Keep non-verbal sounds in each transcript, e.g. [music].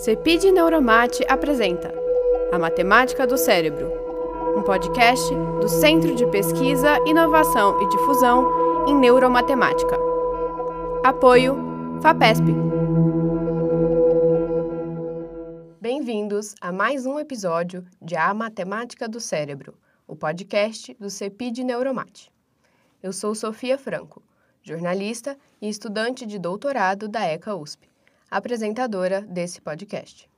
Cepid Neuromate apresenta A Matemática do Cérebro, um podcast do Centro de Pesquisa, Inovação e Difusão em Neuromatemática. Apoio FAPESP. Bem-vindos a mais um episódio de A Matemática do Cérebro, o podcast do Cepid Neuromate. Eu sou Sofia Franco, jornalista e estudante de doutorado da ECA USP apresentadora desse podcast.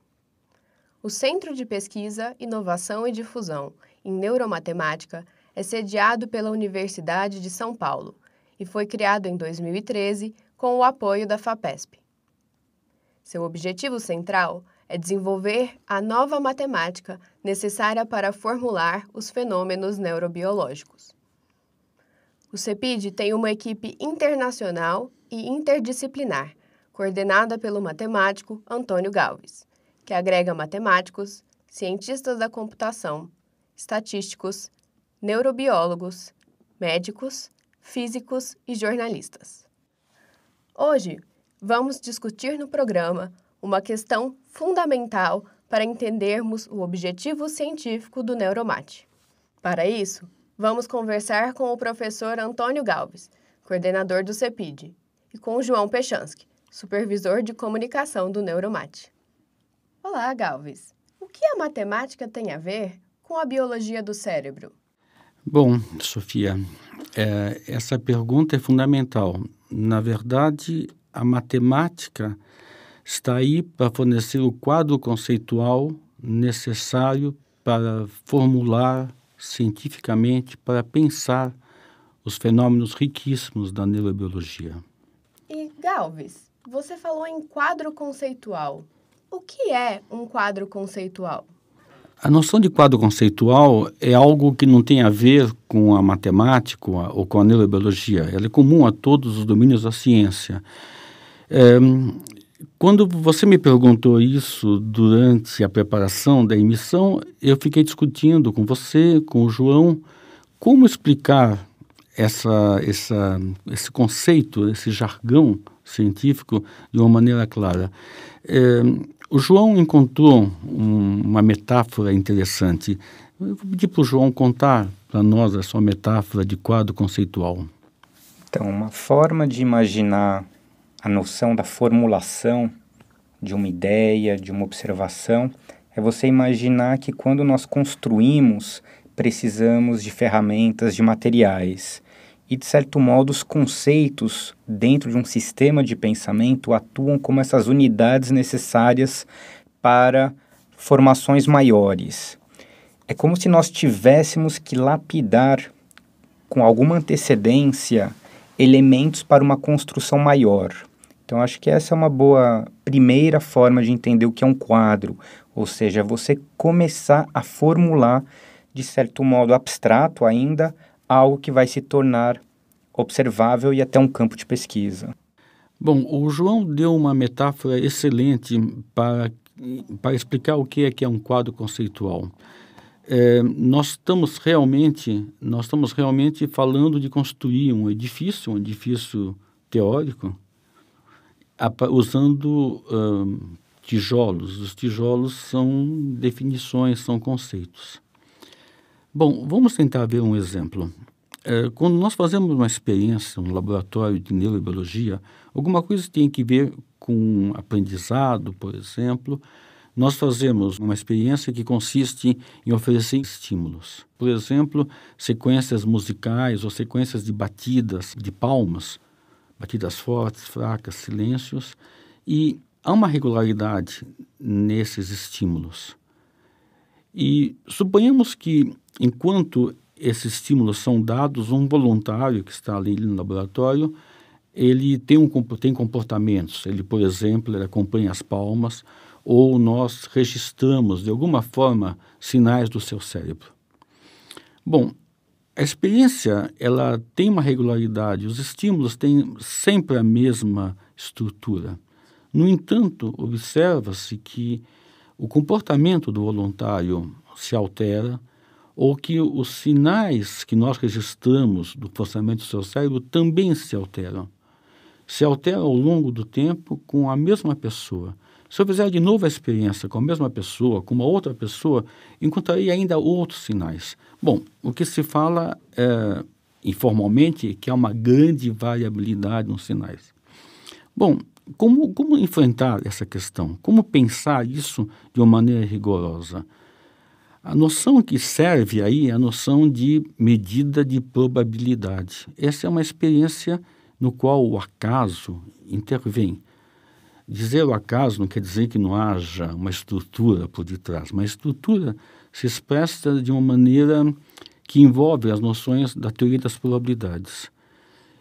O Centro de Pesquisa, Inovação e Difusão em Neuromatemática é sediado pela Universidade de São Paulo e foi criado em 2013 com o apoio da FAPESP. Seu objetivo central é desenvolver a nova matemática necessária para formular os fenômenos neurobiológicos. O CEPID tem uma equipe internacional e interdisciplinar coordenada pelo matemático Antônio Galves, que agrega matemáticos, cientistas da computação, estatísticos, neurobiólogos, médicos, físicos e jornalistas. Hoje, vamos discutir no programa uma questão fundamental para entendermos o objetivo científico do Neuromate. Para isso, vamos conversar com o professor Antônio Galves, coordenador do CEPID, e com João Pechansky, supervisor de comunicação do Neuromate. Olá, Galves. O que a matemática tem a ver com a biologia do cérebro? Bom, Sofia, é, essa pergunta é fundamental. Na verdade, a matemática está aí para fornecer o quadro conceitual necessário para formular cientificamente, para pensar os fenômenos riquíssimos da neurobiologia. E, Galves, você falou em quadro conceitual. O que é um quadro conceitual? A noção de quadro conceitual é algo que não tem a ver com a matemática ou com a neurobiologia. Ela é comum a todos os domínios da ciência. É, quando você me perguntou isso durante a preparação da emissão, eu fiquei discutindo com você, com o João, como explicar essa, essa, esse conceito, esse jargão científico de uma maneira clara. É, o João encontrou um, uma metáfora interessante. Eu vou pedir para o João contar para nós a sua metáfora de quadro conceitual. Então, uma forma de imaginar a noção da formulação de uma ideia, de uma observação, é você imaginar que quando nós construímos, precisamos de ferramentas, de materiais e, de certo modo, os conceitos dentro de um sistema de pensamento atuam como essas unidades necessárias para formações maiores. É como se nós tivéssemos que lapidar com alguma antecedência elementos para uma construção maior. Então, acho que essa é uma boa primeira forma de entender o que é um quadro, ou seja, você começar a formular, de certo modo abstrato ainda, algo que vai se tornar observável e até um campo de pesquisa. Bom, o João deu uma metáfora excelente para, para explicar o que é que é um quadro conceitual. É, nós estamos realmente nós estamos realmente falando de construir um edifício, um edifício teórico, usando uh, tijolos. Os tijolos são definições, são conceitos. Bom, vamos tentar ver um exemplo. É, quando nós fazemos uma experiência no um laboratório de neurobiologia, alguma coisa tem que ver com aprendizado, por exemplo. Nós fazemos uma experiência que consiste em oferecer estímulos. Por exemplo, sequências musicais ou sequências de batidas de palmas, batidas fortes, fracas, silêncios. E há uma regularidade nesses estímulos. E suponhamos que, enquanto esses estímulos são dados, um voluntário que está ali no laboratório, ele tem, um, tem comportamentos. Ele, por exemplo, ele acompanha as palmas ou nós registramos, de alguma forma, sinais do seu cérebro. Bom, a experiência ela tem uma regularidade, os estímulos têm sempre a mesma estrutura. No entanto, observa-se que o comportamento do voluntário se altera ou que os sinais que nós registramos do funcionamento do seu cérebro também se alteram. Se altera ao longo do tempo com a mesma pessoa. Se eu fizer de novo a experiência com a mesma pessoa, com uma outra pessoa, encontrarei ainda outros sinais. Bom, o que se fala é, informalmente é que há uma grande variabilidade nos sinais. Bom, como, como enfrentar essa questão? Como pensar isso de uma maneira rigorosa? A noção que serve aí é a noção de medida de probabilidade. Essa é uma experiência no qual o acaso intervém. Dizer o acaso não quer dizer que não haja uma estrutura por detrás, mas a estrutura se expressa de uma maneira que envolve as noções da teoria das probabilidades.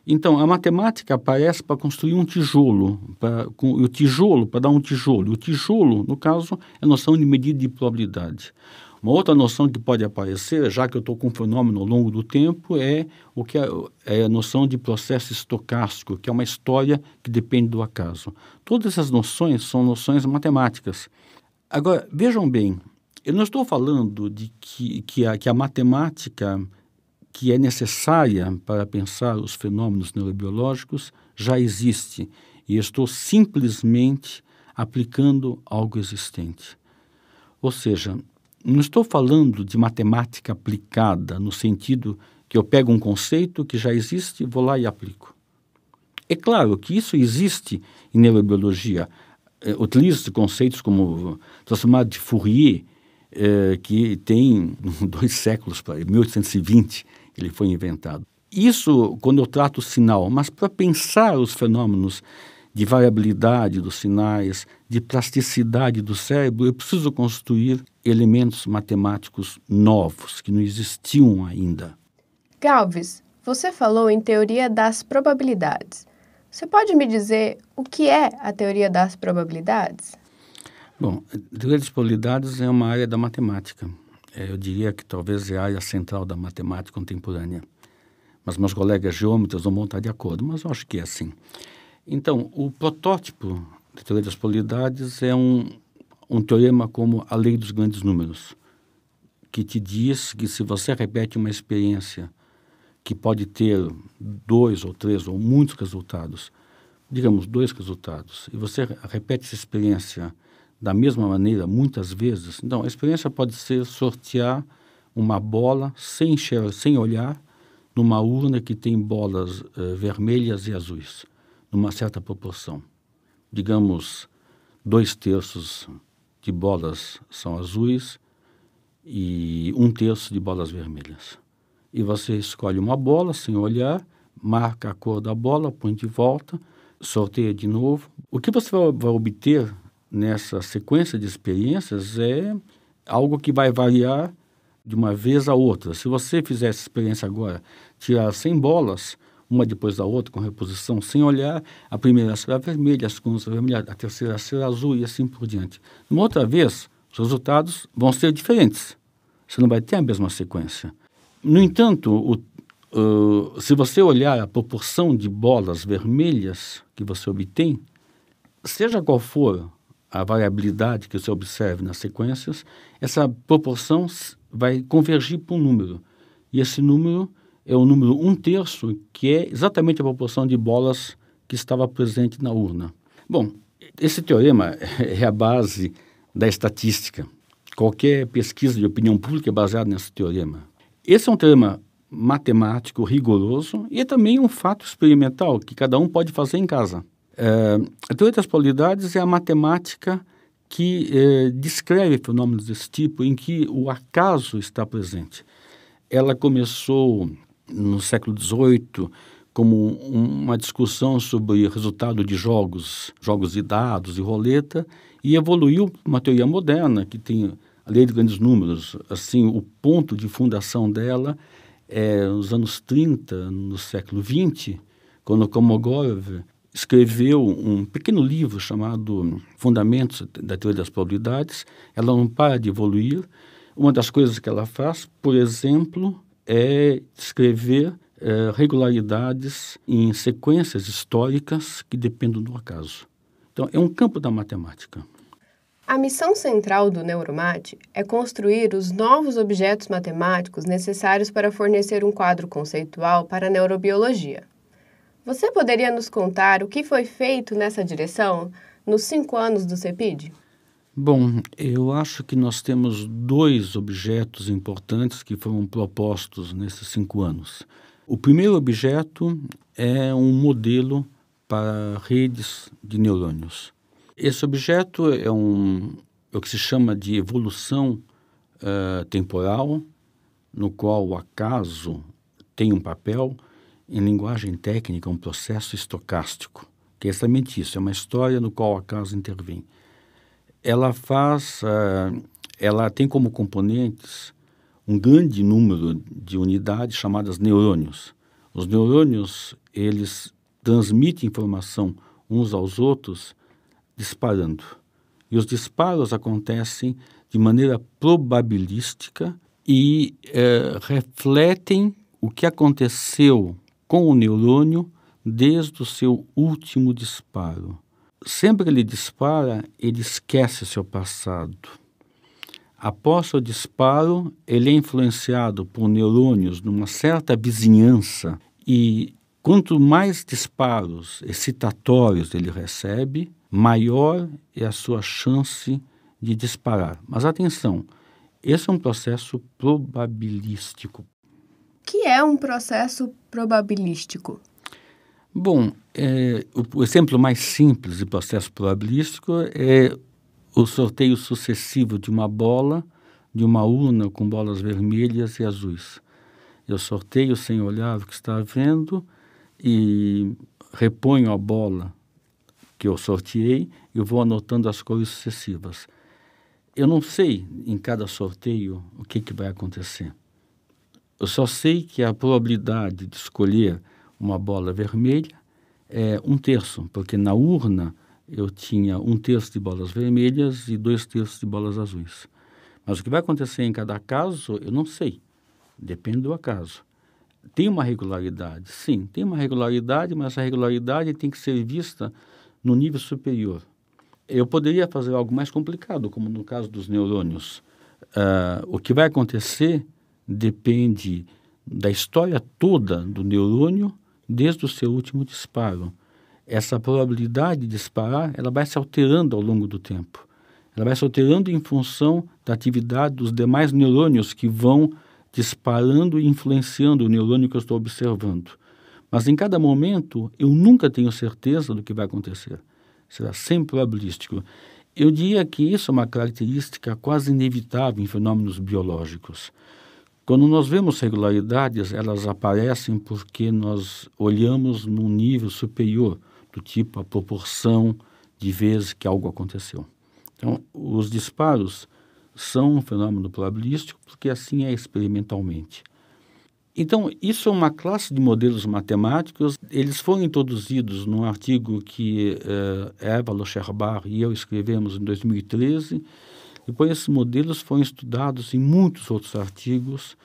Então, a matemática aparece para construir um tijolo, pra, com, o tijolo, para dar um tijolo. O tijolo, no caso, é a noção de medida de probabilidade. Uma outra noção que pode aparecer, já que eu estou com um fenômeno ao longo do tempo, é o que é, é, a noção de processo estocástico, que é uma história que depende do acaso. Todas essas noções são noções matemáticas. Agora, vejam bem, eu não estou falando de que, que, a, que a matemática que é necessária para pensar os fenômenos neurobiológicos já existe e estou simplesmente aplicando algo existente. Ou seja, não estou falando de matemática aplicada no sentido que eu pego um conceito que já existe, vou lá e aplico. É claro que isso existe em neurobiologia. É, Utilizo Utiliza-se conceitos como transformado de Fourier, é, que tem [laughs] dois séculos, 1820, ele foi inventado. Isso quando eu trato o sinal, mas para pensar os fenômenos de variabilidade dos sinais, de plasticidade do cérebro, eu preciso construir elementos matemáticos novos que não existiam ainda. Galves, você falou em teoria das probabilidades. Você pode me dizer o que é a teoria das probabilidades? Bom, a teoria das probabilidades é uma área da matemática é, eu diria que talvez é a área central da matemática contemporânea. Mas meus colegas geômetros não vão estar de acordo, mas eu acho que é assim. Então, o protótipo de teoria das polaridades é um, um teorema como a lei dos grandes números, que te diz que se você repete uma experiência que pode ter dois ou três ou muitos resultados, digamos, dois resultados, e você repete essa experiência da mesma maneira muitas vezes. então a experiência pode ser sortear uma bola sem, sem olhar numa urna que tem bolas eh, vermelhas e azuis, numa certa proporção. Digamos, dois terços de bolas são azuis e um terço de bolas vermelhas. E você escolhe uma bola sem olhar, marca a cor da bola, põe de volta, sorteia de novo. O que você vai obter nessa sequência de experiências é algo que vai variar de uma vez a outra. Se você fizer essa experiência agora, tirar 100 bolas, uma depois da outra, com reposição, sem olhar, a primeira será vermelha, a segunda será vermelha, a terceira será azul e assim por diante. Uma outra vez, os resultados vão ser diferentes. Você não vai ter a mesma sequência. No entanto, o, uh, se você olhar a proporção de bolas vermelhas que você obtém, seja qual for a variabilidade que você observe nas sequências, essa proporção vai convergir para um número. E esse número é o número um terço, que é exatamente a proporção de bolas que estava presente na urna. Bom, esse teorema [laughs] é a base da estatística. Qualquer pesquisa de opinião pública é baseada nesse teorema. Esse é um teorema matemático rigoroso e é também um fato experimental que cada um pode fazer em casa. É, a então, teoria das polaridades é a matemática que é, descreve fenômenos desse tipo em que o acaso está presente. Ela começou no século XVIII como uma discussão sobre resultado de jogos, jogos de dados e roleta, e evoluiu para uma teoria moderna que tem a lei de grandes números. Assim, o ponto de fundação dela é nos anos 30, no século XX quando Komogorov escreveu um pequeno livro chamado Fundamentos da Teoria das Probabilidades. Ela não para de evoluir. Uma das coisas que ela faz, por exemplo, é descrever é, eh, regularidades em sequências históricas que dependem do acaso. Então, é um campo da matemática. A missão central do Neuromate é construir os novos objetos matemáticos necessários para fornecer um quadro conceitual para a neurobiologia. Você poderia nos contar o que foi feito nessa direção nos cinco anos do CEPID? Bom, eu acho que nós temos dois objetos importantes que foram propostos nesses cinco anos. O primeiro objeto é um modelo para redes de neurônios. Esse objeto é, um, é o que se chama de evolução uh, temporal, no qual o acaso tem um papel, em linguagem técnica, é um processo estocástico, que é exatamente isso, é uma história no qual o acaso intervém. Ela faz, uh, ela tem como componentes um grande número de unidades chamadas neurônios. Os neurônios, eles transmitem informação uns aos outros disparando. E os disparos acontecem de maneira probabilística e eh, refletem o que aconteceu com o neurônio desde o seu último disparo. Sempre que ele dispara, ele esquece seu passado. Após o disparo, ele é influenciado por neurônios numa certa vizinhança e quanto mais disparos excitatórios ele recebe, maior é a sua chance de disparar. Mas atenção, esse é um processo probabilístico que é um processo probabilístico? Bom, é, o, o, exemplo mais simples de processo probabilístico é o sorteio sucessivo de uma bola, de uma urna com bolas vermelhas e azuis. Eu sorteio sem olhar o que está vendo e reponho a bola que eu sorteei e vou anotando as cores sucessivas. Eu não sei em cada sorteio o que, que vai acontecer. Eu só sei que a probabilidade de escolher uma bola vermelha é um terço, porque na urna eu tinha um terço de bolas vermelhas e dois terços de bolas azuis. Mas o que vai acontecer em cada caso, eu não sei. Depende do acaso. Tem uma regularidade? Sim, tem uma regularidade, mas essa regularidade tem que ser vista no nível superior. Eu poderia fazer algo mais complicado, como no caso dos neurônios. Uh, o que vai acontecer depende da história toda do neurônio desde o seu último disparo. Essa probabilidade de disparar, ela vai se alterando ao longo do tempo. Ela vai se alterando em função da atividade dos demais neurônios que vão disparando e influenciando o neurônio que eu estou observando. Mas em cada momento, eu nunca tenho certeza do que vai acontecer. Será sempre probabilístico. Eu diria que isso é uma característica quase inevitável em fenômenos biológicos. Quando nós vemos regularidades, elas aparecem porque nós olhamos num nível superior, do tipo a proporção de vezes que algo aconteceu. Então, os disparos são um fenômeno probabilístico porque assim é experimentalmente. Então, isso é uma classe de modelos matemáticos. Eles foram introduzidos num artigo que uh, eh, Évalo Scherbar e eu escrevemos em 2013 depois, esses modelos foram estudados em muitos outros artigos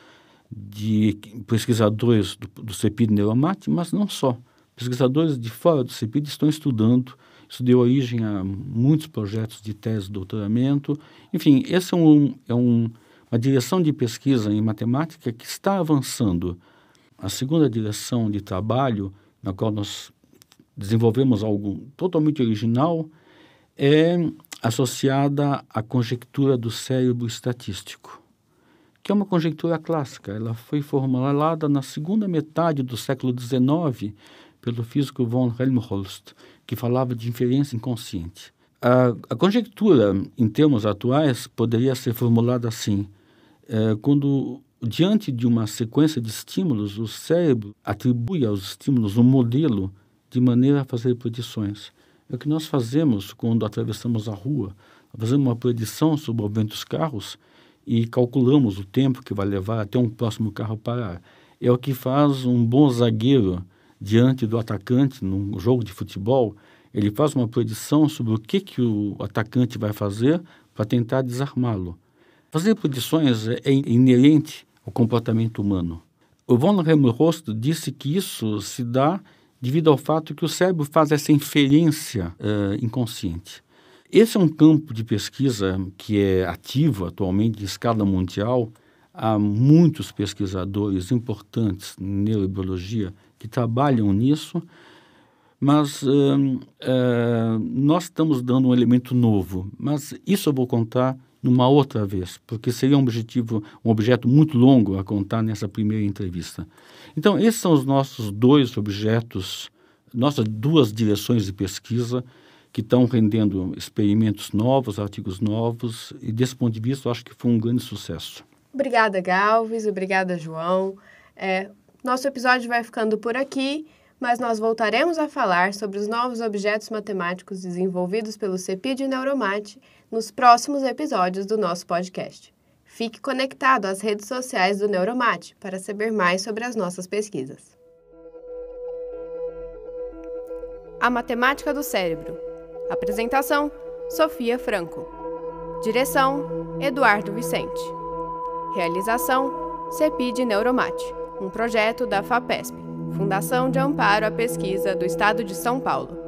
de pesquisadores do, do CEPID Neuromate, mas não só. Pesquisadores de fora do CEPID estão estudando. Isso deu origem a muitos projetos de tese de doutoramento. Enfim, essa é, um, é um, uma direção de pesquisa em matemática que está avançando. A segunda direção de trabalho, na qual nós desenvolvemos algo totalmente original, é associada à conjectura do cérebro estatístico, que é uma conjectura clássica. Ela foi formulada na segunda metade do século XIX pelo físico von Helmholtz, que falava de inferência inconsciente. A, a conjectura, em termos atuais, poderia ser formulada assim: é, quando diante de uma sequência de estímulos, o cérebro atribui aos estímulos um modelo de maneira a fazer predições. É o que nós fazemos quando atravessamos a rua. Fazemos uma predição sobre o movimento dos carros e calculamos o tempo que vai levar até um próximo carro parar. É o que faz um bom zagueiro diante do atacante num jogo de futebol. Ele faz uma predição sobre o que, que o atacante vai fazer para tentar desarmá-lo. Fazer predições é, é inerente ao comportamento humano. O Von Helmholtz disse que isso se dá devido ao fato que o cérebro faz essa inferência uh, inconsciente. Esse é um campo de pesquisa que é ativo atualmente, de escala mundial. Há muitos pesquisadores importantes em neurobiologia que trabalham nisso, mas uh, uh, nós estamos dando um elemento novo. Mas isso eu vou contar numa outra vez, porque seria um objetivo, um objeto muito longo a contar nessa primeira entrevista. Então, esses são os nossos dois objetos, nossas duas direções de pesquisa que estão rendendo experimentos novos, artigos novos, e desse ponto de vista, eu acho que foi um grande sucesso. Obrigada, Galves, obrigada, João. É, nosso episódio vai ficando por aqui mas nós voltaremos a falar sobre os novos objetos matemáticos desenvolvidos pelo CEPID e Neuromate nos próximos episódios do nosso podcast. Fique conectado às redes sociais do Neuromate para saber mais sobre as nossas pesquisas. A Matemática do Cérebro. Apresentação: Sofia Franco. Direção: Eduardo Vicente. Realização: CEPID Neuromate, um projeto da FAPESP. Fundação de Amparo à Pesquisa do Estado de São Paulo.